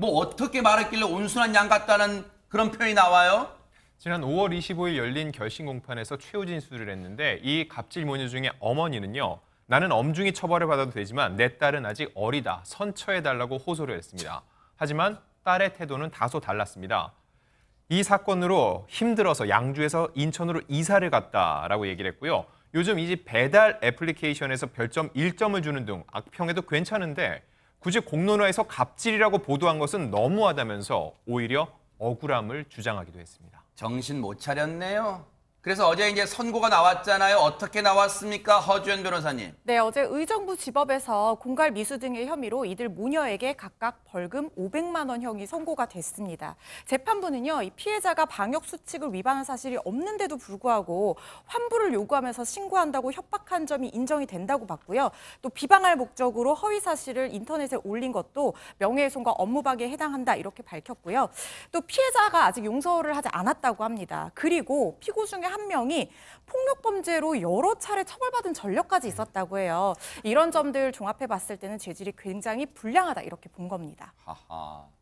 뭐 어떻게 말했길래 온순한 양 같다는 그런 표현이 나와요? 지난 5월 25일 열린 결심 공판에서 최후 진술을 했는데 이 갑질 모녀 중에 어머니는요. 나는 엄중히 처벌을 받아도 되지만 내 딸은 아직 어리다. 선처해달라고 호소를 했습니다. 하지만 딸의 태도는 다소 달랐습니다. 이 사건으로 힘들어서 양주에서 인천으로 이사를 갔다라고 얘기를 했고요. 요즘 이 집 배달 애플리케이션에서 별점 1점을 주는 등 악평에도 괜찮은데 굳이 공론화에서 갑질이라고 보도한 것은 너무하다면서 오히려 억울함을 주장하기도 했습니다. 정신 못 차렸네요. 그래서 어제 이제 선고가 나왔잖아요. 어떻게 나왔습니까? 허주현 변호사님. 네, 어제 의정부 지법에서 공갈 미수 등의 혐의로 이들 모녀에게 각각 벌금 500만 원형이 선고가 됐습니다. 재판부는요, 이 피해자가 방역 수칙을 위반한 사실이 없는데도 불구하고 환불을 요구하면서 신고한다고 협박한 점이 인정이 된다고 봤고요. 또 비방할 목적으로 허위 사실을 인터넷에 올린 것도 명예훼손과 업무방해에 해당한다 이렇게 밝혔고요. 또 피해자가 아직 용서를 하지 않았다고 합니다. 그리고 피고 중에 한 명이 폭력 범죄로 여러 차례 처벌받은 전력까지 있었다고 해요. 이런 점들 종합해 봤을 때는 재질이 굉장히 불량하다 이렇게 본 겁니다. 하하.